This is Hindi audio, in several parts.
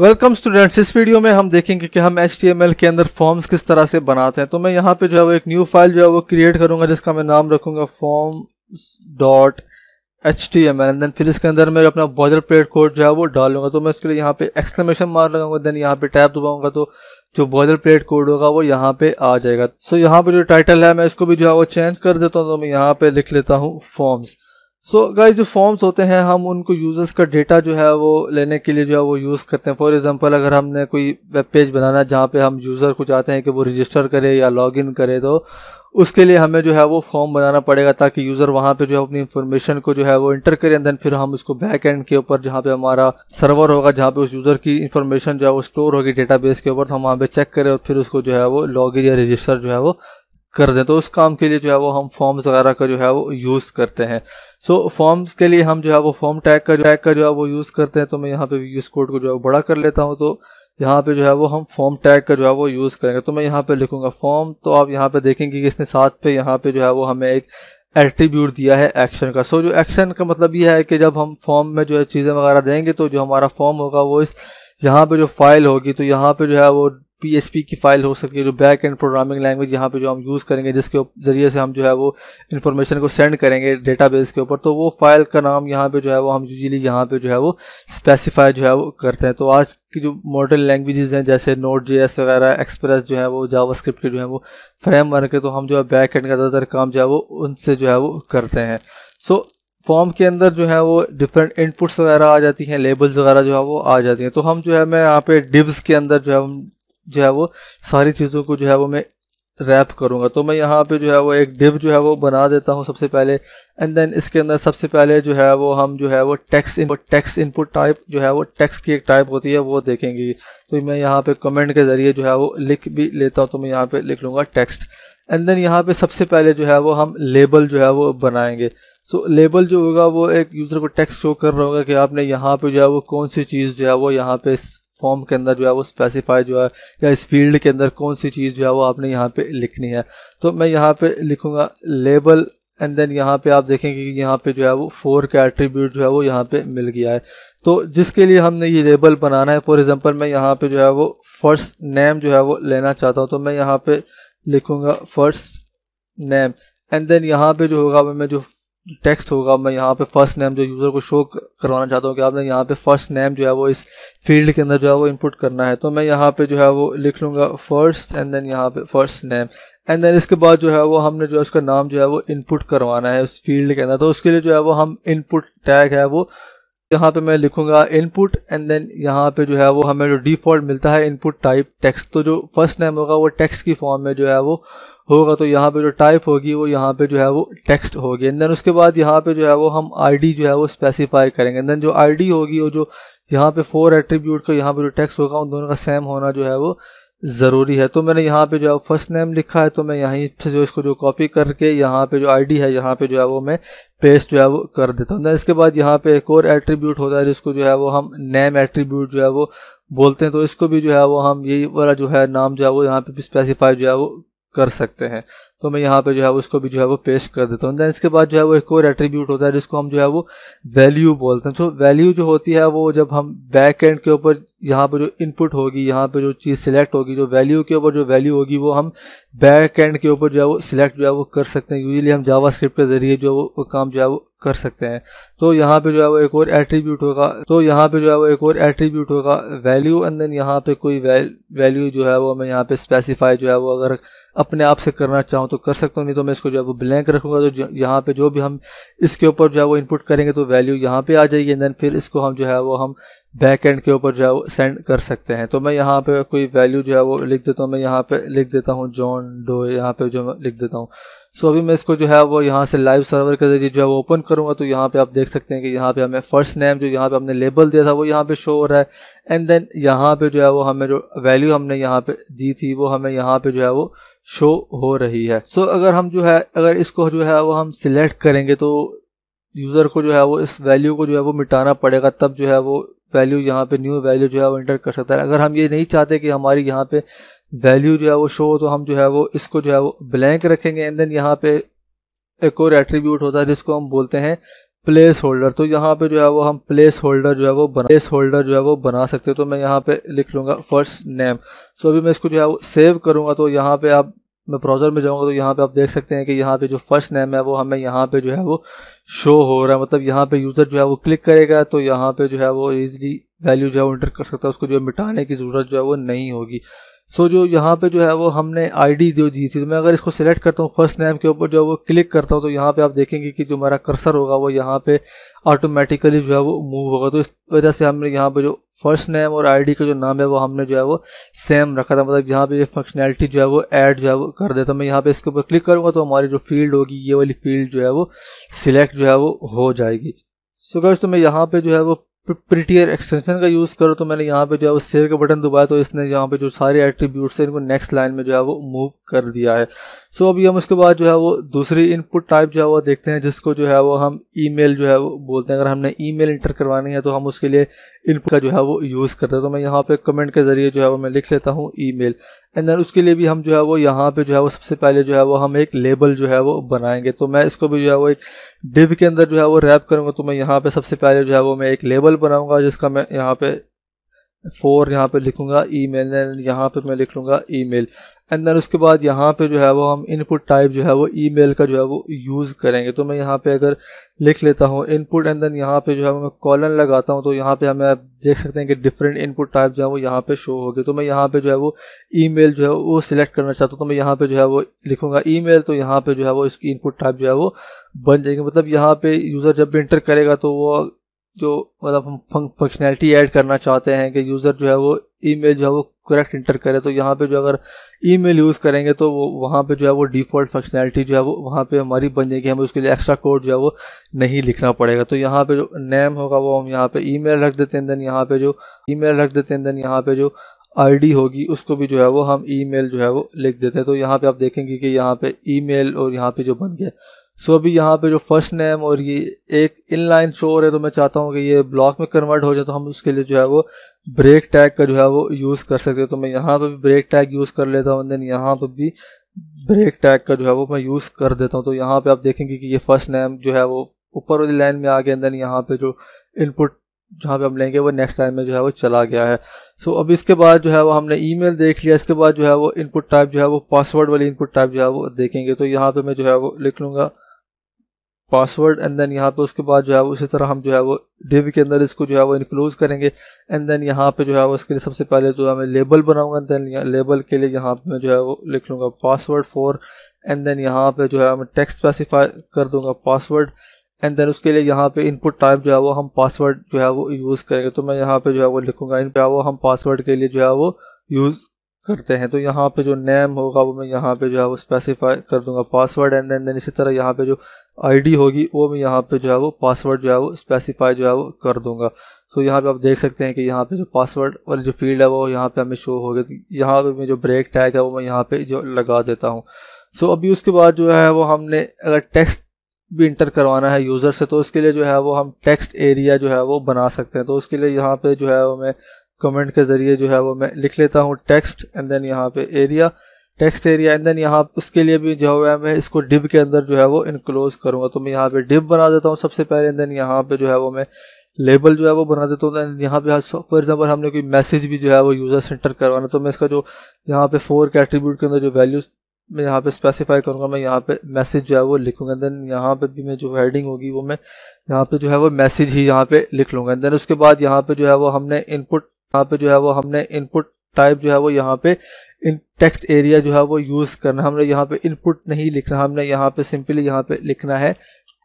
वेलकम स्टूडेंट्स इस वीडियो में हम देखेंगे कि हम एच के अंदर फॉर्म्स किस तरह से बनाते हैं तो मैं यहाँ पे जो है वो एक न्यू फाइल जो है वो क्रिएट करूंगा जिसका मैं नाम रखूंगा forms dot H T M L then फिर इसके अंदर मैं अपना बॉर्डर प्लेट कोड जो है वो डालूंगा तो मैं उसके लिए यहाँ पे एक्सक्लेमेशन मार लगाऊंगा देन यहाँ पे टैप दबाऊंगा तो जो बॉर्डर प्लेट कोड होगा वो यहाँ पे आ जाएगा सो so, यहाँ पे जो टाइटल है मैं इसको भी जो है वो चेंज कर देता हूँ तो मैं यहाँ पे लिख लेता हूँ फॉर्म्स सो so, गाइस जो फॉर्म्स होते हैं हम उनको यूज़र्स का डेटा जो है वो लेने के लिए जो है वो यूज़ करते हैं फॉर एग्जांपल अगर हमने कोई वेब पेज बनाना है जहाँ पे हम यूज़र को चाहते हैं कि वो रजिस्टर करे या लॉगिन करे तो उसके लिए हमें जो है वो फॉर्म बनाना पड़ेगा ताकि यूज़र वहाँ पे जो है अपनी इन्फॉर्मेशन को जो है वो इंटर करें देन फिर हम उसको बैक एंड के ऊपर जहाँ पे हमारा सर्वर होगा जहाँ पे उस यूज़र की इन्फॉर्मेशन जो है वो स्टोर होगी डेटाबेस के ऊपर तो हम वहाँ पे चेक करें और फिर उसको जो है वो लॉगिन या रजिस्टर जो है वो कर दें तो उस काम के लिए जो है वो हम फॉर्म्स वगैरह का जो है वो यूज़ करते हैं सो so, फॉर्म्स के लिए हम जो है वो फॉर्म टैग का टैग का जो है वो यूज़ करते हैं तो मैं यहाँ पे यूज़ कोड को जो है वो बड़ा कर लेता हूँ तो यहाँ पे जो है वो हम फॉर्म टैग का जो है वो यूज़ करेंगे तो मैं यहाँ पे लिखूंगा फॉर्म तो आप यहाँ पे देखेंगे कि इसने साथ पे यहाँ पे जो है वो हमें एक एट्रीब्यूट दिया है एक्शन का सो so, जो एक्शन का मतलब यह है कि जब हम फॉर्म में जो है चीज़ें वगैरह देंगे तो जो हमारा फॉर्म होगा वो इस यहाँ पे जो फाइल होगी तो यहाँ पे जो है वो पी की फ़ाइल हो सकती है जो बैक एंड प्रोग्रामिंग लैंग्वेज यहाँ पे जो हम यूज़ करेंगे जिसके ज़रिए से हम जो है वो इन्फॉर्मेशन को सेंड करेंगे डेटाबेस के ऊपर तो वो फाइल का नाम यहाँ पे जो है वो हम यूजली यहाँ पे जो है वो स्पेसिफाई जो है वो करते हैं तो आज की जो मॉडर्न लैंग्वेज हैं जैसे नोट जे वगैरह एक्सप्रेस जो है वो जावा के जो है वो फ्रेम है तो हम जो है बैक एंड का ज़्यादातर काम जो है वो उनसे जो है वो करते हैं सो फॉर्म के अंदर जो है वो डिफरेंट इनपुट्स वगैरह आ जाती हैं लेबल्स वगैरह जो है वो आ जाती हैं तो हम जो है मैं यहाँ पे डिब्स के अंदर जो है हम जो है वो सारी चीज़ों को जो है वो मैं रैप करूँगा तो मैं यहाँ पे जो है वो एक डिव जो है वो बना देता हूँ सबसे पहले एंड देन इसके अंदर सबसे पहले जो है वो हम जो है वो text input text input type जो है वो टैक्स की एक टाइप होती है वो देखेंगे तो मैं यहाँ पे कमेंट के ज़रिए जो है वो लिख भी लेता हूँ तो मैं यहाँ पर लिख लूँगा टेक्स्ट एंड देन यहाँ पर सबसे पहले जो है वो हम लेबल जो है वो बनाएंगे सो लेबल जो होगा वो एक यूज़र को टेक्स्ट शो कर रहा होगा कि आपने यहाँ पे जो है वो कौन सी चीज़ जो है वो यहाँ पे फॉर्म के अंदर जो है वो स्पेसिफाई जो है या इस फील्ड के अंदर कौन सी चीज़ जो है वो आपने यहाँ पे लिखनी है तो मैं यहाँ पे लिखूँगा लेबल एंड देन यहाँ पे आप देखेंगे कि यहाँ पे जो है वो फोर का एट्रीब्यूट जो है वो यहाँ पे मिल गया है तो जिसके लिए हमने ये लेबल बनाना है फॉर एग्जाम्पल मैं यहाँ पे जो है वो फर्स्ट नेम जो है वो लेना चाहता हूँ तो मैं यहाँ पे लिखूँगा फर्स्ट नेम एंड देन यहाँ पे जो होगा मैं जो टेक्स्ट होगा मैं यहाँ पे फर्स्ट नेम जो यूज़र को शो करवाना चाहता हूँ कि आपने यहाँ पे फर्स्ट नेम जो है वो इस फील्ड के अंदर जो है वो इनपुट करना है तो मैं यहाँ पे जो है वो लिख लूँगा फर्स्ट एंड देन यहाँ पे फर्स्ट नेम एंड देन इसके बाद जो है वो हमने जो है उसका नाम जो है वो इनपुट करवाना है उस फील्ड के अंदर तो उसके लिए जो है वो हम इनपुट टैग है वो यहाँ पे मैं लिखूंगा इनपुट एंड देन यहाँ पे जो है वो हमें जो डिफ़ॉल्ट मिलता है इनपुट टाइप टेक्स्ट तो जो फर्स्ट नेम होगा वो टेक्स्ट की फॉर्म में जो है वो होगा तो यहाँ पे जो टाइप होगी वो यहाँ पे जो है वो टेक्स्ट होगी एंड देन उसके बाद यहाँ पे जो है वो हम आईडी जो है वो स्पेसिफाई करेंगे एंड देन जो आईडी होगी वो जो यहाँ पे फोर एट्रीब्यूट का यहाँ पे जो टेक्स्ट होगा उन दोनों का सेम होना जो है वो ज़रूरी है तो मैंने यहाँ पे जो है फर्स्ट नेम लिखा है तो मैं यहीं से जो इसको जो कॉपी करके यहाँ पे जो आईडी है यहाँ पे जो है वो मैं पेस्ट जो है वो कर देता हूँ इसके बाद यहाँ पे एक और एट्रीब्यूट होता है जिसको जो है वो हम नेम एट्रीब्यूट जो है वो बोलते हैं तो इसको भी जो है वो हम यही वाला जो है नाम जो है वो यहाँ पे स्पेसिफाई जो है वो कर सकते हैं तो मैं यहाँ पे जो है उसको भी जो है वो पेस्ट कर देता हूँ देन इसके बाद जो है वो एक और एट्रीब्यूट होता है जिसको हम जो है वो वैल्यू बोलते हैं तो वैल्यू जो होती है वो जब हम बैक एंड के ऊपर यहाँ पर जो इनपुट होगी यहाँ पर जो चीज़ सिलेक्ट होगी जो वैल्यू के ऊपर जो वैल्यू होगी वो हम बैक एंड के ऊपर जो है वो सिलेक्ट जो है वो कर सकते हैं यूजली हम जावा के ज़रिए जो वो काम जो है वो कर सकते हैं तो यहाँ पे जो है वो एक और एट्रीब्यूट होगा तो यहाँ पे जो है वो एक और एट्रीब्यूट होगा वैल्यू एंड देन यहाँ पे कोई वैल्यू जो है वो मैं यहाँ पे स्पेसिफाई जो है वो अगर अपने आप से करना चाहूँ चाहूँ तो कर सकता हूँ नहीं तो मैं इसको जो है वो ब्लैंक रखूँगा तो यहाँ पे जो भी हम इसके ऊपर जो है वो इनपुट करेंगे तो वैल्यू यहाँ पे आ जाएगी दैन फिर इसको हम जो है वो हम बैक एंड के ऊपर जो है वो सेंड कर सकते हैं तो मैं यहाँ पर कोई वैल्यू जो है वो लिख देता हूँ मैं यहाँ पर लिख देता हूँ जॉन डो यहाँ पर जो लिख देता हूँ सो so, अभी मैं इसको जो है वो यहाँ से लाइव सर्वर के जरिए जो है वो ओपन करूँगा तो यहाँ पे आप देख सकते हैं कि यहाँ पे हमें फर्स्ट नेम जो यहाँ पे हमने लेबल दिया था वो यहाँ पे शो हो रहा है एंड देन यहाँ पे जो है वो हमें जो वैल्यू हमने यहाँ पे दी थी वो हमें यहाँ पे जो है वो शो हो रही है सो so, अगर हम जो है अगर इसको जो है वो हम सिलेक्ट करेंगे तो यूज़र को जो है वो इस वैल्यू को जो है वो मिटाना पड़ेगा तब जो है वो वैल्यू यहाँ पे न्यू वैल्यू जो है वो इंटर कर सकता है अगर हम ये नहीं चाहते कि हमारी यहाँ पे वैल्यू जो है वो शो हो तो हम जो है वो इसको जो है वो ब्लैंक रखेंगे एंड देन यहाँ पे एक और एट्रीब्यूट होता है जिसको हम बोलते हैं प्लेस होल्डर तो यहाँ पे जो है वो हम प्लेस होल्डर जो है वो बना प्लेस होल्डर जो है वो बना सकते हैं तो मैं यहाँ पे लिख लूँगा फर्स्ट नेम सो अभी मैं इसको जो है वो सेव करूँगा तो यहाँ पे आप मैं ब्राउज़र में जाऊँगा तो यहाँ पे आप देख सकते हैं कि यहाँ पे जो फर्स्ट नेम है वो हमें यहाँ पे जो है वो शो हो रहा है मतलब यहाँ पे यूज़र जो है वो क्लिक करेगा तो यहाँ पे जो है वो ईजिली वैल्यू जो है वो इंटर कर सकता है उसको जो है मिटाने की ज़रूरत जो है वो नहीं होगी सो so, जो यहाँ पे जो है वो हमने आईडी जो दी थी तो मैं अगर इसको सिलेक्ट करता हूँ फर्स्ट नेम के ऊपर जो है वो क्लिक करता हूँ तो यहाँ पे आप देखेंगे कि जो हमारा कर्सर होगा वो यहाँ पे ऑटोमेटिकली जो है वो मूव होगा तो इस वजह से हमने यहाँ पे जो फर्स्ट नेम और आईडी का जो नाम है वो हमने जो है वो सेम रखा था मतलब यहाँ पे ये फंक्शनैलिटी जो है वो ऐड जो है वो कर देता तो मैं यहाँ पे इसके ऊपर क्लिक करूँगा तो हमारी जो फील्ड होगी ये वाली फील्ड जो है वो सिलेक्ट जो है वो हो जाएगी सो so, तो मैं यहाँ पे जो है वो प्रिटियर एक्सटेंशन का यूज़ करो तो मैंने यहाँ पे जो है वो सेव का बटन दबाया तो इसने यहाँ पे जो सारे एट्रीब्यूट्स हैं इनको नेक्स्ट लाइन में जो है वो मूव कर दिया है सो so, अभी हम उसके बाद जो है वो दूसरी इनपुट टाइप जो है वो देखते हैं जिसको जो है वो हम ईमेल जो है वो बोलते हैं अगर हमने ईमेल इंटर करवानी है तो हम उसके लिए इनपुट का जो है वो यूज़ करते हैं तो मैं यहाँ पे कमेंट के ज़रिए जो है वो मैं लिख लेता हूँ ईमेल एंड देन उसके लिए भी हम जो है वो यहाँ पे जो है वो सबसे पहले जो है वो हम एक लेबल जो है वो बनाएंगे तो मैं इसको भी जो है वो एक डिब के अंदर जो है वो रैप करूँगा तो मैं यहाँ पर सबसे पहले जो है वो मैं एक लेबल बनाऊँगा जिसका मैं यहाँ पर फोर यहाँ पे लिखूंगा ई मेल यहाँ पे मैं लिख लूंगा ई मेल एंड देन उसके बाद यहाँ पे जो है वो हम इनपुट टाइप जो है वो ईमेल का जो है वो यूज़ करेंगे तो मैं यहाँ पे अगर लिख लेता हूँ इनपुट एंड देन यहाँ पे जो है वो मैं कॉलन लगाता हूँ तो यहाँ पे हमें आप देख सकते हैं कि डिफरेंट इनपुट टाइप जो है वो यहाँ पे शो हो गए तो मैं यहाँ पे जो है वो ईमेल जो है वो सिलेक्ट करना चाहता हूँ तो मैं यहाँ पे जो है वो लिखूंगा ईमेल तो यहाँ पे जो है वो इसकी इनपुट टाइप जो है वो बन जाएगी मतलब यहाँ पे यूज़र जब भी इंटर करेगा तो वो जो मतलब हम फंक्शनैलिटी ऐड करना चाहते हैं कि यूज़र जो है वो ईमेल जो है वो करेक्ट इंटर करे तो यहाँ पे जो अगर ईमेल यूज़ करेंगे तो वो वहाँ पे जो है वो डिफ़ॉल्ट फंक्शनैलिटी जो है वो वहाँ पे हमारी बन जाएगी हमें उसके लिए एक्स्ट्रा कोड जो है वो नहीं लिखना पड़ेगा तो यहाँ पे जो नेम होगा वो हम यहाँ पे ईमेल रख देते हैं देन यहाँ पे जो ईमेल रख देते हैं देन यहाँ पे जो आईडी होगी उसको भी जो है वो हम ईमेल जो है वो लिख देते हैं तो यहाँ पे आप देखेंगे कि यहाँ पे ईमेल और यहाँ पे जो बन गया सो अभी यहाँ पे जो फर्स्ट नेम और ये एक इनलाइन शोर है तो मैं चाहता हूँ कि ये ब्लॉक में कन्वर्ट हो जाए तो हम उसके लिए जो है वो ब्रेक टैग का जो है वो यूज़ कर सकते हैं तो मैं यहाँ पे भी ब्रेक टैग यूज़ कर लेता हूँ देन यहाँ पे भी ब्रेक टैग का जो है वो मैं यूज़ कर देता हूँ तो यहाँ पे आप देखेंगे कि ये फर्स्ट नेम जो है वो ऊपर वाली लाइन में आ गया देन यहाँ पे जो इनपुट जहाँ पे हम लेंगे वो नेक्स्ट टाइम में जो है वो चला गया है सो so, अब इसके बाद जो है वो हमने ईमेल देख लिया इसके बाद जो है वो इनपुट टाइप जो है वो पासवर्ड वाली इनपुट टाइप जो है वो देखेंगे तो यहाँ पे मैं जो है वो लिख लूँगा पासवर्ड एंड देन यहाँ पे उसके बाद जो है वो इसी तरह हम जो है वो डिव के अंदर इसको जो है वो इनक्लोज करेंगे एंड देन यहाँ पे जो है वो इसके लिए सबसे पहले जो है मैं लेबल बनाऊंगा देन लेबल के लिए यहाँ पे मैं जो है वो लिख लूँगा पासवर्ड फॉर एंड देन यहाँ पे जो है मैं टेक्स्ट स्पेसिफाई कर दूंगा पासवर्ड एंड देन उसके लिए यहाँ पे इनपुट टाइप जो है वो हम पासवर्ड जो है वो यूज़ करेंगे तो मैं यहाँ पे जो है वो लिखूंगा इन पे वो हम पासवर्ड के लिए जो है वो यूज़ करते हैं तो यहाँ पे जो नेम होगा वो मैं यहाँ पे जो है वो स्पेसिफाई कर दूंगा पासवर्ड एंड देन देन इसी तरह यहाँ पे जो आईडी होगी वो मैं यहाँ पे जो है वो पासवर्ड जो है वो स्पेसिफाई जो है वो कर दूंगा तो यहाँ पे आप देख सकते हैं कि यहाँ पे जो पासवर्ड वाली जो फील्ड है वो यहाँ पे हमें शो हो गया यहाँ पे मैं जो ब्रेक टैग है वो मैं यहाँ पे जो लगा देता हूँ सो अभी उसके बाद जो है वो हमने अगर टेक्स्ट भी इंटर करवाना है यूज़र से तो उसके लिए जो है वो हम टेक्स्ट एरिया जो है वो बना सकते हैं तो उसके लिए यहाँ पे जो है वो मैं कमेंट के ज़रिए जो है वो मैं लिख लेता हूँ टेक्स्ट एंड देन यहाँ पे area text area and then यहाँ उसके लिए भी जो है मैं इसको डिब के अंदर जो है वो इनक्लोज करूँगा तो मैं यहाँ पे डिब बना देता हूँ सबसे पहले एंड देन यहाँ पे जो है वो मैं लेबल जो है वो बना देता हूँ एंड यहाँ पे फॉर एग्जाम्पल हमने कोई मैसेज भी जो है वो यूज़र सेंटर करवाना तो मैं इसका जो यहाँ पे फोर के एट्रीब्यूट के अंदर जो वैल्यूज़ मैं यहाँ पे स्पेसिफाई करूँगा मैं यहाँ पे मैसेज जो है वो लिखूँगा देन यहाँ पे भी मैं जो हेडिंग होगी वो मैं यहाँ पे जो है वो मैसेज ही यहाँ पे लिख लूँगा देन उसके बाद यहाँ पे जो है वो हमने इनपुट यहाँ पे जो है वो हमने इनपुट टाइप जो है वो यहाँ पे इन टेक्स्ट एरिया जो है वो यूज़ करना हमने यहाँ पे इनपुट नहीं लिखना हमने यहाँ पे सिंपली यहाँ पे लिखना है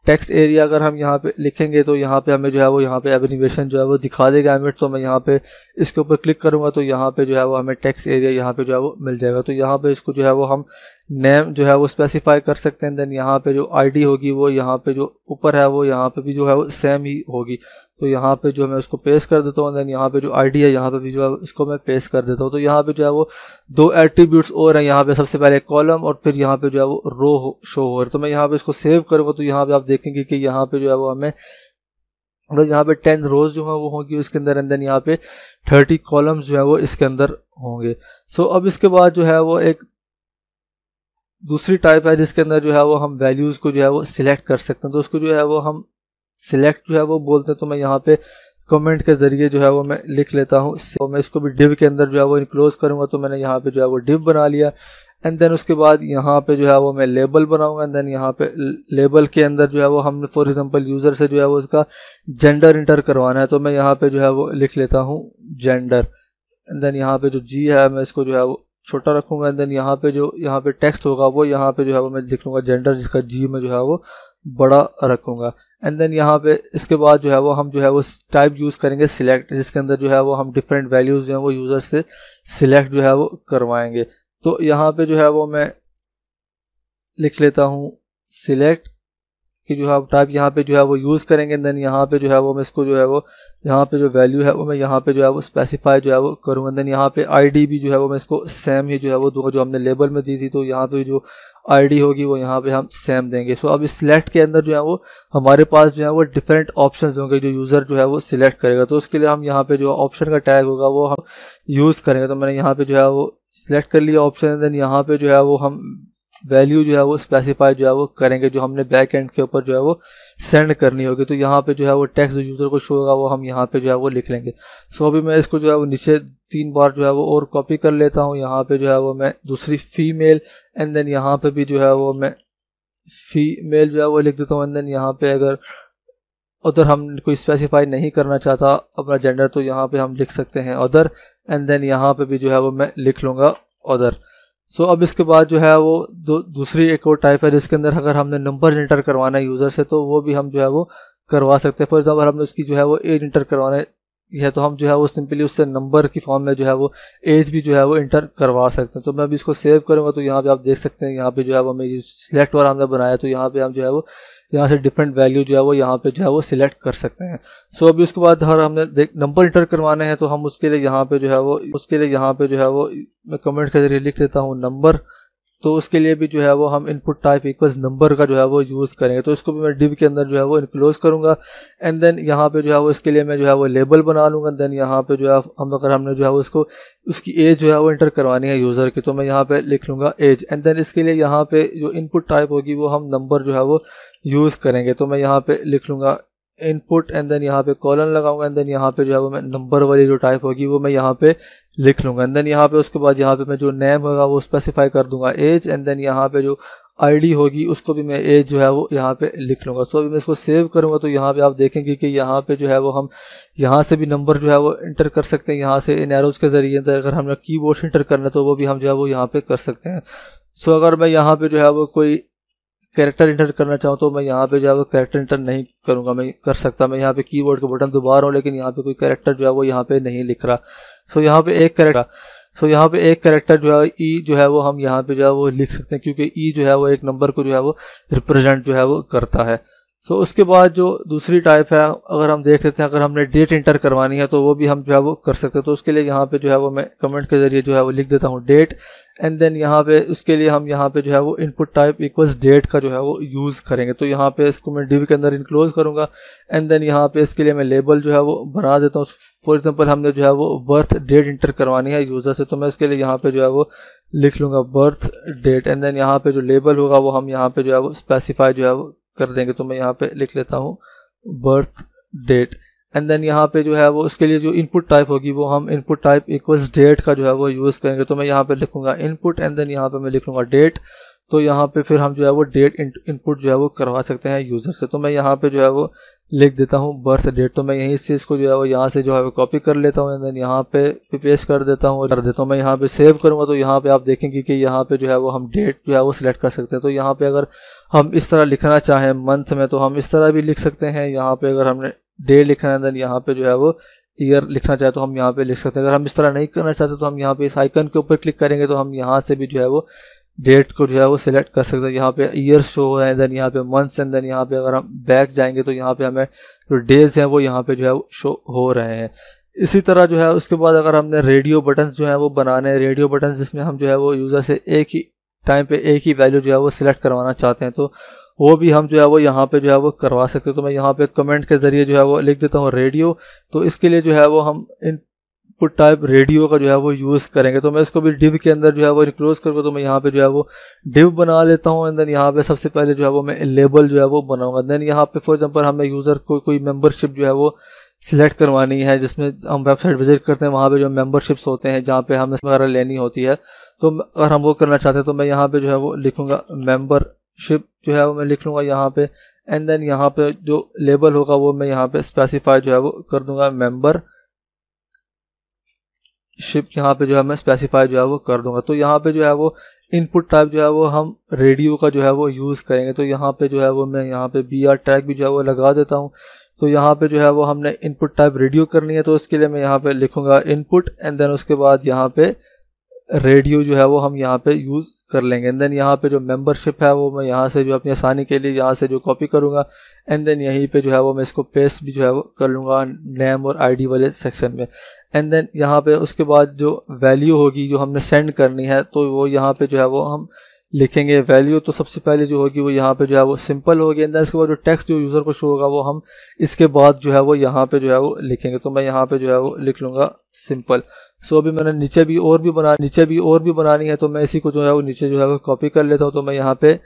टेक्स्ट एरिया अगर हम यहाँ पे लिखेंगे तो यहाँ पे हमें जो है वो यहाँ पे एवेनिवेशन जो है वो दिखा देगा हमें तो मैं यहाँ पे इसके ऊपर क्लिक करूँगा तो यहाँ पे जो है वो हमें टेक्स्ट एरिया यहाँ पे जो है वो मिल जाएगा तो यहाँ पे इसको जो है वो हम नेम जो है वो स्पेसिफाई कर सकते हैं देन यहाँ पे जो आईडी होगी वो यहाँ पे जो ऊपर है वो यहाँ पे भी जो है वो सेम ही होगी तो यहाँ पे जो है मैं उसको पेस्ट कर देता हूँ देन यहाँ पे जो आईडी है यहाँ पे भी जो है इसको मैं पेस्ट कर देता हूँ तो यहाँ पे जो है वो दो एट्रीब्यूट्स और हैं यहाँ पे सबसे पहले कॉलम और फिर यहाँ पे जो है वो रो शो हो रहा है तो मैं यहाँ पे इसको सेव करूँगा तो यहाँ पे आप देखेंगे कि यहाँ पे जो है वो हमें मतलब यहाँ पे टेन रोज जो है वो होंगी उसके अंदर एंड देन यहाँ पे थर्टी कॉलम जो है वो इसके अंदर होंगे सो अब इसके बाद जो है वो एक दूसरी टाइप है जिसके अंदर जो है वो हम वैल्यूज़ को जो है वो सिलेक्ट कर सकते हैं तो उसको जो है वो हम सिलेक्ट जो है वो बोलते हैं तो मैं यहाँ पे कमेंट के जरिए जो है वो मैं लिख लेता हूँ तो मैं इसको भी डिव के अंदर जो है वो इनक्लोज करूंगा तो मैंने यहाँ पे जो है वो डिव बना लिया एंड देन उसके बाद यहाँ पे जो है वो मैं लेबल बनाऊंगा एंड देन यहाँ पे लेबल के अंदर जो है वो हमने फॉर एग्जांपल यूज़र से जो है वो उसका जेंडर इंटर करवाना है तो मैं यहाँ पे जो है वो लिख लेता हूँ जेंडर एंड देन यहाँ पे जो जी है मैं इसको जो है वो छोटा रखूंगा एंड देन यहाँ पे जो यहाँ पे टेक्स्ट होगा वो यहाँ पे जो है वो मैं लिख लूंगा जेंडर जिसका जी में जो है वो बड़ा रखूंगा एंड देन यहाँ पे इसके बाद जो है वो हम जो है वो टाइप यूज़ करेंगे सिलेक्ट जिसके अंदर जो है वो हम डिफरेंट वैल्यूज़ जो है वो यूज़र से सिलेक्ट जो है वो करवाएंगे तो यहाँ पे जो है वो मैं लिख लेता हूँ सिलेक्ट कि जो है टाइप यहाँ पे जो है वो यूज़ करेंगे देन यहाँ पे जो है वो मैं इसको जो है वो यहाँ पे जो वैल्यू है वो मैं यहाँ पे जो है वो स्पेसिफाई जो है वो करूँगा देन यहाँ पे आईडी भी जो है वो मैं इसको सेम ही जो है वो दूंगा जो हमने लेबल में दी थी तो यहाँ पे जो आईडी होगी वो यहाँ पे हम सेम देंगे सो अब इस सिलेक्ट के अंदर जो है वो हमारे पास जो है वो डिफरेंट ऑप्शन होंगे जो यूज़र जो है वो सिलेक्ट करेगा तो उसके लिए हम यहाँ पे जो ऑप्शन का टैग होगा वो हम यूज़ करेंगे तो मैंने यहाँ पे जो है वो सिलेक्ट कर लिया ऑप्शन देन यहाँ पे जो है वो हम वैल्यू जो है वो स्पेसिफाई जो है वो करेंगे जो हमने बैक एंड के ऊपर जो है वो सेंड करनी होगी तो यहाँ पे जो है वो टेक्स्ट यूज़र को शो होगा वो हम यहाँ पे जो है वो लिख लेंगे सो अभी मैं इसको जो है वो नीचे तीन बार जो है वो और कॉपी कर लेता हूँ यहाँ पे जो है वो मैं दूसरी फीमेल एंड देन यहाँ पे भी जो है वो मैं फीमेल जो है वो लिख देता हूँ एंड देन यहाँ पे अगर उधर हम कोई स्पेसिफाई नहीं करना चाहता अपना जेंडर तो यहाँ पे हम लिख सकते हैं उधर एंड देन यहाँ पे भी जो है वो मैं लिख लूँगा उधर सो अब इसके बाद जो है वो दूसरी एक और टाइप है जिसके अंदर अगर हमने नंबर इंटर करवाना है यूज़र से तो वो भी हम जो है वो करवा सकते हैं फॉर एग्जाम्पल हमने उसकी जो है वो एज इंटर करवाना है है तो हम जो है वो सिंपली उससे नंबर की फॉर्म में जो है वो एज भी जो है वो इंटर करवा सकते हैं तो मैं अभी इसको सेव करूंगा तो यहाँ पे आप देख सकते हैं यहाँ पे जो है वो हमें सिलेक्ट वाला हमने बनाया तो यहाँ पे हम जो है वो यहाँ से डिफरेंट वैल्यू जो है वो यहाँ पे जो है वो सिलेक्ट कर सकते हैं सो अभी उसके बाद हर हमने नंबर इंटर करवाने हैं तो हम उसके लिए यहाँ पे जो है वो उसके लिए यहाँ पे जो है वो मैं कमेंट के जरिए लिख देता हूँ नंबर तो उसके लिए भी जो है वो हम इनपुट टाइप इक्वल्स नंबर का जो है वो यूज़ करेंगे तो इसको भी मैं डिव के अंदर जो है वो इनक्लोज करूँगा एंड देन यहाँ पे जो है वो इसके लिए मैं जो है वो लेबल बना लूँगा देन यहाँ पे जो है हम अगर हमने जो है वो इसको उसकी एज जो है वो इंटर करवानी है यूज़र की तो मैं यहाँ पर लिख लूँगा एज एंड देन इसके लिए यहाँ पर जो इनपुट टाइप होगी वो हम नंबर जो है वो यूज़ करेंगे तो मैं यहाँ पर लिख लूँगा इनपुट एंड देन यहाँ पे कॉलन लगाऊंगा एंड देन यहाँ पे जो है वो मैं नंबर वाली जो टाइप होगी वो मैं यहाँ पे लिख लूंगा एंड देन यहाँ पे उसके बाद यहाँ पे मैं जो नेम होगा वो स्पेसिफाई कर दूंगा एज एंड देन यहाँ पे जो आईडी होगी उसको भी मैं एज जो है वो यहाँ पे लिख लूंगा सो so, अभी मैं इसको सेव करूँगा तो यहाँ पे आप देखेंगे कि यहाँ पे जो है वो हम यहाँ से भी नंबर जो है वो इंटर कर सकते हैं यहाँ से इन एरोज के ज़रिए अगर हमने की बोर्ड इंटर करना है तो वो भी हम जो है वो यहाँ पे कर सकते हैं सो so, अगर मैं यहाँ पे जो है वो कोई कैरेक्टर इंटर करना चाहूँ तो मैं यहाँ पे जो है वो कैरेक्टर इंटर नहीं करूँगा मैं कर सकता मैं यहाँ पे कीबोर्ड के बटन दबा रहा हूँ लेकिन यहाँ पे कोई कैरेक्टर जो है वो यहाँ पे नहीं लिख रहा सो so, यहाँ पे एक कैरेक्टर सो so, यहाँ पे एक कैरेक्टर जो है ई जो है वो हम यहाँ पे जो है वो लिख सकते हैं क्योंकि ई जो है वो एक नंबर को जो है वो रिप्रेजेंट जो है वो करता है सो so, उसके बाद जो दूसरी टाइप है अगर हम देख लेते हैं अगर हमने डेट इंटर करवानी है तो वो भी हम जो है वो कर सकते हैं तो उसके लिए यहाँ पे जो है वो मैं कमेंट के जरिए जो है वो लिख देता हूँ डेट एंड देन यहाँ पे उसके लिए हम यहाँ पे जो है वो इनपुट टाइप इक्वल्स डेट का जो है वो यूज़ करेंगे तो यहाँ पे इसको मैं डिव के अंदर इनक्लोज करूँगा एंड देन यहाँ पे इसके लिए मैं लेबल जो है वो बना देता हूँ फॉर एग्जांपल हमने जो है वो बर्थ डेट इंटर करवानी है यूज़र से तो मैं इसके लिए यहाँ पे जो है वो लिख लूँगा बर्थ डेट एंड देन यहाँ पे जो लेबल होगा वो हम यहाँ पे जो है वो स्पेसिफाई जो है वो कर देंगे तो मैं यहाँ पे लिख लेता हूँ बर्थ डेट एंड देन यहाँ पे जो है वो उसके लिए जो इनपुट टाइप होगी वो हम इनपुट टाइप इक्वल्स डेट का जो है वो यूज़ करेंगे तो मैं यहाँ पे लिखूंगा इनपुट एंड देन यहाँ पे मैं लिखूंगा डेट तो यहाँ पे फिर हम जो है वो डेट इनपुट जो है वो करवा सकते हैं यूज़र से तो मैं यहाँ पे जो है वो लिख देता हूँ बर्थ डेट तो मैं यहीं से इसको जो है वो यहाँ से जो है वो कॉपी कर लेता हूँ एंड देन यहाँ पे पेस्ट कर देता हूँ कर देता हूँ मैं यहाँ पे सेव करूँगा तो यहाँ पे आप देखेंगे कि यहाँ पे जो है वो हम डेट जो है वो सिलेक्ट कर सकते हैं तो यहाँ पे अगर हम इस तरह लिखना चाहें मंथ में तो हम इस तरह भी लिख सकते हैं यहाँ पे अगर हमने डे लिखना है देन यहाँ पे जो है वो ईयर लिखना चाहे तो हम यहाँ पे लिख सकते हैं अगर हम इस तरह नहीं करना चाहते तो हम यहाँ पे इस आइकन के ऊपर क्लिक करेंगे तो हम यहाँ से भी जो है वो डेट को जो है वो सिलेक्ट कर सकते हैं यहाँ पे ईयर शो हो रहे हैं देन यहाँ पे मंथ्स एंड देन यहाँ पे अगर हम बैक जाएंगे तो यहाँ पे हमें जो डेज हैं वो यहाँ पे जो है वो शो हो रहे हैं इसी तरह जो है उसके बाद अगर हमने रेडियो बटन जो है वो बनाने हैं रेडियो बटन जिसमें हम जो है वो यूज़र से एक ही टाइम पे एक ही वैल्यू जो है वो सिलेक्ट करवाना चाहते हैं तो वो भी हम जो है वो यहाँ पे जो है वो करवा सकते हैं तो मैं यहाँ पे कमेंट के ज़रिए जो है वो लिख देता हूँ रेडियो तो इसके लिए जो है वो हम इन इनपुट टाइप रेडियो का जो है वो यूज़ करेंगे तो मैं इसको भी डिव के अंदर जो है वो इनक्लोज करूँगा तो मैं यहाँ पे जो है वो डिव बना लेता हूँ एंड देन यहाँ पे सबसे पहले जो है वो मैं लेबल जो है वो बनाऊंगा देन यहाँ पे फॉर एग्जाम्पल हमें यूज़र को कोई मेंबरशिप जो है वो सिलेक्ट करवानी है जिसमें हम वेबसाइट विजिट करते हैं वहाँ पे जो मेंबरशिप्स होते हैं जहाँ पे हमें वगैरह लेनी होती है तो अगर हम वो करना चाहते हैं तो मैं यहाँ पे जो है वो लिखूंगा मेंबर शिप जो है वो मैं लिख लूँगा यहाँ पे एंड देन यहाँ पे जो लेबल होगा वो मैं यहाँ पे स्पेसिफाई जो है वो कर दूंगा मेंबर शिप यहाँ पे जो है मैं स्पेसिफाई जो है वो कर दूंगा तो यहाँ पे जो है वो इनपुट टाइप जो है वो हम रेडियो का जो है वो यूज़ करेंगे तो यहाँ पे जो है वो मैं यहाँ पे बी आर टैग भी जो है वो लगा देता हूँ तो यहाँ पे जो है वो हमने इनपुट टाइप रेडियो करनी है तो उसके लिए मैं यहाँ पे लिखूंगा इनपुट एंड देन उसके बाद यहाँ पे रेडियो जो है वो हम यहाँ पे यूज़ कर लेंगे एंड देन यहाँ पे जो मेंबरशिप है वो मैं यहाँ से जो अपनी आसानी के लिए यहाँ से जो कॉपी करूँगा एंड देन यहीं पे जो है वो मैं इसको पेस्ट भी जो है वो कर लूँगा नेम और आईडी वाले सेक्शन में एंड देन यहाँ पे उसके बाद जो वैल्यू होगी जो हमने सेंड करनी है तो वो यहाँ पे जो है वो हम लिखेंगे वैल्यू तो सबसे पहले जो होगी वो यहाँ पे जो है वो सिंपल होगी एंड इसके बाद जो टेक्स्ट जो यूज़र को शो होगा वो हम इसके बाद जो है वो यहाँ पे जो है वो लिखेंगे तो मैं यहाँ पे जो है वो लिख लूँगा सिंपल सो अभी मैंने नीचे भी और भी बना नीचे भी और भी बनानी है तो मैं इसी को जो है वो नीचे जो है वो कॉपी कर लेता हूँ तो मैं यहाँ पे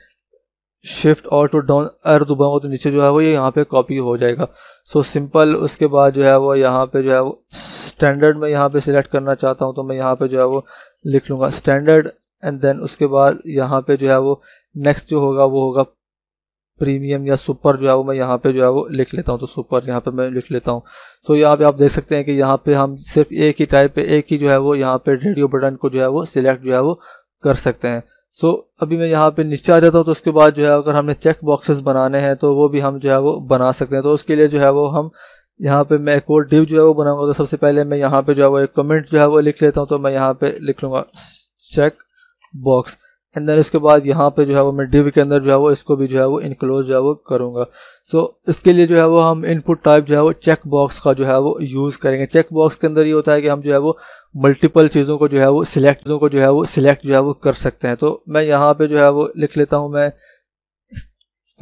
शिफ्ट और टू डाउन अर दबाऊंगा तो नीचे जो है वो ये यहाँ पे कॉपी हो जाएगा सो सिंपल उसके बाद जो है वो यहाँ पे जो है वो स्टैंडर्ड में यहाँ पे सिलेक्ट करना चाहता हूँ तो मैं यहाँ पे जो है वो लिख लूँगा स्टैंडर्ड एंड देन उसके बाद यहाँ पे जो है वो नेक्स्ट जो होगा वो होगा प्रीमियम या सुपर जो है वो मैं यहाँ पे जो है वो लिख लेता हूँ तो सुपर यहाँ पे मैं लिख लेता हूँ तो यहाँ पे आप देख सकते हैं कि यहाँ पे हम सिर्फ एक ही टाइप पे एक ही जो है वो यहाँ पे रेडियो बटन को जो है वो सिलेक्ट जो है वो कर सकते हैं सो so, अभी मैं यहाँ पे नीचे आ जाता हूँ तो उसके बाद जो है अगर हमने चेक बॉक्सेस बनाने हैं तो वो भी हम जो है वो बना सकते हैं तो उसके लिए जो है वो हम यहाँ पे मैं एक और डिव जो है वो बनाऊंगा तो सबसे पहले मैं यहाँ पे जो है वो एक कमेंट जो है वो लिख लेता हूँ तो मैं यहाँ पे लिख लूंगा चेक बॉक्स एंड देन उसके बाद यहाँ पे जो है वो मैं डिव के अंदर जो है वो इसको भी जो है वो इनक्लोज जो है वो करूँगा सो so, इसके लिए जो है वो हम इनपुट टाइप जो है वो चेक बॉक्स का जो है वो यूज़ करेंगे चेक बॉक्स के अंदर ये होता है कि हम जो है वो मल्टीपल चीज़ों को जो है वो सिलेक्ट चीज़ों को जो है वो सिलेक्ट जो है वो कर सकते हैं तो मैं यहाँ पर जो है वो लिख लेता हूँ मैं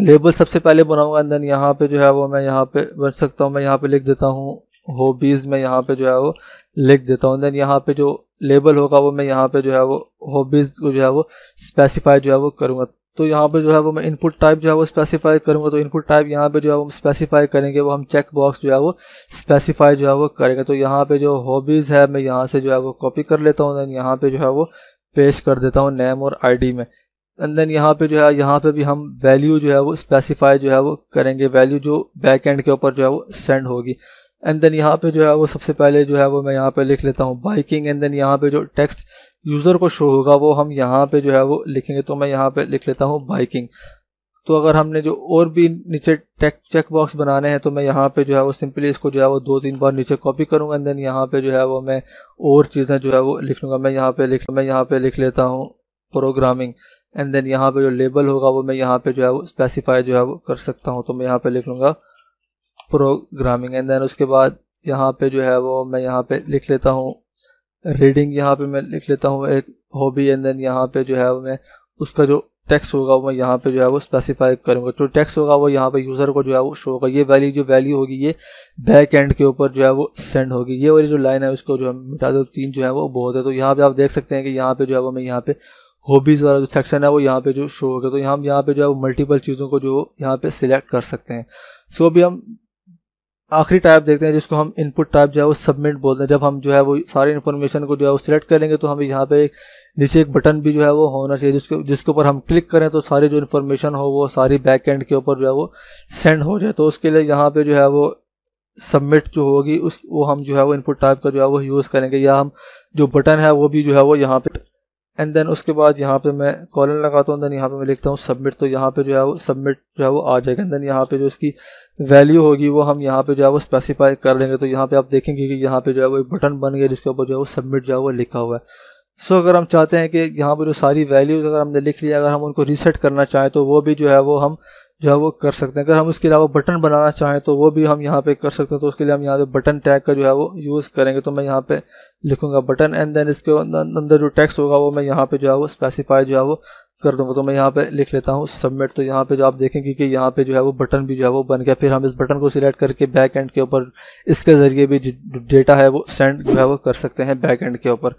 लेबल सबसे पहले बनाऊंगा एंड देन यहाँ पे जो है वो मैं यहाँ पे बन सकता हूँ मैं यहाँ पे लिख देता हूँ हॉबीज़ में यहाँ पे जो है वो लिख देता हूँ देन यहाँ पे जो लेबल होगा वो मैं यहाँ पे जो है वो हॉबीज़ को जो है वो स्पेसिफाई जो है वो करूँगा तो यहाँ पे जो है वो मैं इनपुट टाइप जो है वो स्पेसिफाई करूँगा तो इनपुट टाइप यहाँ पे जो है वो स्पेसिफाई करेंगे वो हम चेक बॉक्स जो है वो स्पेसिफाई जो है वो करेंगे तो यहाँ पे जो हॉबीज़ है मैं यहाँ से जो है वो कॉपी कर लेता हूँ देन यहाँ पे जो है वो पेश कर देता हूँ नेम और आईडी में एंड देन यहाँ पे जो है यहाँ पे भी हम वैल्यू जो है वो स्पेसिफाई जो है वो करेंगे वैल्यू जो बैक एंड के ऊपर जो है वो सेंड होगी एंड देन यहाँ पे जो है वो सबसे पहले जो है वो मैं यहाँ पे लिख लेता हूँ बाइकिंग एंड देन यहाँ पे जो टेक्स्ट यूज़र को शो होगा वो हम यहाँ पे जो है वो लिखेंगे तो मैं यहाँ पे लिख लेता हूँ बाइकिंग तो अगर हमने जो और भी नीचे टेक चेक बॉक्स बनाने हैं तो मैं यहाँ पे जो है वो सिंपली इसको जो है वो दो तीन बार नीचे कॉपी करूँगा एंड देन यहाँ पे जो है वो मैं और चीज़ें जो है वो लिख लूँगा मैं यहाँ पे लिख मैं यहाँ पे लिख लेता हूँ प्रोग्रामिंग एंड देन यहाँ पे जो लेबल होगा वो मैं यहाँ पे जो है वो स्पेसिफाई जो है वो कर सकता हूँ तो मैं यहाँ पे लिख लूँगा प्रोग्रामिंग एंड देन उसके बाद यहाँ पे जो है वो मैं यहाँ पे लिख लेता हूँ रीडिंग यहाँ पे मैं लिख लेता हूँ एक हॉबी एंड देन यहाँ पे जो है वो मैं उसका जो टेक्स होगा वो मैं यहाँ पे जो है वो स्पेसिफाई करूँगा जो टेक्स होगा वो यहाँ पे यूज़र को जो है वो शो होगा ये वैल्यू जो वैल्यू होगी ये बैक एंड के ऊपर जो है वो सेंड होगी ये वाली जो लाइन है उसको जो है मिटा दो तीन जो है वो बहुत है तो यहाँ पे आप देख सकते हैं कि यहाँ पे जो है वो मैं यहाँ पे हॉबीज़ वाला जो सेक्शन है वो यहाँ पे जो शो होगा तो यहाँ यहाँ पे जो है वो मल्टीपल चीज़ों को जो यहाँ पे सिलेक्ट कर सकते हैं सो so, अभी हम आखिरी टाइप देखते हैं जिसको हम इनपुट टाइप जो है वो सबमिट बोलते हैं जब हम जो है वो सारी इन्फॉर्मेशन को जो है वो सिलेक्ट करेंगे तो हम यहाँ पे नीचे एक बटन भी जो है वो होना चाहिए जिसके जिसके ऊपर हम क्लिक करें तो सारी जो इन्फॉर्मेशन हो वो सारी बैक एंड के ऊपर जो है वो सेंड हो जाए तो उसके लिए यहाँ पे जो है वो सबमिट जो होगी उस वो हम जो है वो इनपुट टाइप का जो है वो यूज़ करेंगे या हम जो बटन है वो भी जो है वो यहाँ पे एंड देन उसके बाद यहाँ पे मैं कॉलन लगाता हूँ देन यहाँ पे मैं लिखता हूँ सबमिट तो यहाँ पे जो है वो सबमिट जो है वो आ जाएगा देन यहाँ पे जो इसकी वैल्यू होगी वो हम यहाँ पे जो है वो स्पेसिफाई कर देंगे तो यहाँ पे आप देखेंगे कि यहाँ पे जो है वो एक बटन बन गया जिसके ऊपर जो है वो सबमिट जो है वो लिखा हुआ है सो so, अगर हम चाहते हैं कि यहाँ पर जो सारी वैल्यूज़ अगर हमने लिख लिया अगर हम उनको रीसेट करना चाहें तो वो भी जो है वो हम जो है वो कर सकते हैं अगर हम उसके अलावा बटन बनाना चाहें तो वो भी हम यहाँ पे कर सकते हैं तो उसके लिए हम यहाँ पे बटन टैग का जो है वो यूज़ करेंगे तो मैं यहाँ पे लिखूंगा बटन एंड देन इसके अंदर जो टेक्स होगा वो मैं यहाँ पे जो है वो स्पेसिफाई जो है वो कर दूंगा तो मैं यहाँ पे लिख लेता हूँ सबमिट तो यहाँ पे जो आप देखेंगे कि यहाँ पे जो है वो बटन भी जो है वो बन गया फिर हम इस बटन को सिलेक्ट करके बैक एंड के ऊपर इसके ज़रिए भी डेटा है वो सेंड जो है वो कर सकते हैं बैक एंड के ऊपर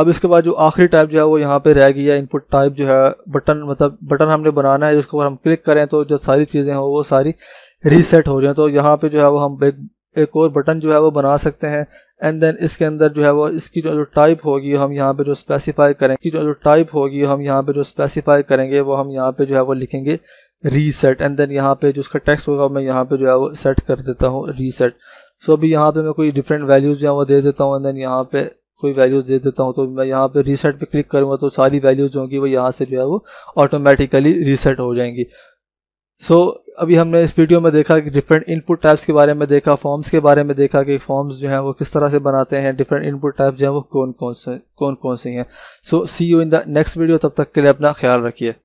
अब इसके बाद जो आखिरी टाइप जो है वो यहाँ पे रह गई है इनपुट टाइप जो है बटन मतलब बटन हमने बनाना है जिसके ऊपर हम क्लिक करें तो जो सारी चीज़ें हो वो सारी रीसेट हो रही तो यहाँ पे जो है वो हम एक एक और बटन जो है वो बना सकते हैं एंड देन इसके अंदर जो है वो इसकी जो जो टाइप होगी हम यहाँ पे जो स्पेसिफाई करें इसकी जो जो टाइप होगी हम यहाँ पे जो स्पेसिफाई करेंगे वो हम यहाँ पे जो है वो लिखेंगे रीसेट एंड देन यहाँ पे जो उसका टेक्स्ट होगा मैं यहाँ पे जो है वो सेट कर देता हूँ रीसेट सो अभी यहाँ पे मैं कोई डिफरेंट वैल्यूज जो है वो दे देता हूँ एंड देन यहाँ पे कोई वैल्यूज दे देता हूँ तो मैं यहाँ पे रीसेट पे क्लिक करूँगा तो सारी वैल्यूज होंगी वो यहाँ से जो है वो ऑटोमेटिकली रीसेट हो जाएंगी सो so, अभी हमने इस वीडियो में देखा कि डिफरेंट इनपुट टाइप्स के बारे में देखा फॉर्म्स के बारे में देखा कि फॉर्म्स जो हैं वो किस तरह से बनाते हैं डिफरेंट इनपुट टाइप्स जो हैं वो कौन कौन से कौन कौन से हैं so see you in the next video तब तक के लिए अपना ख्याल रखिए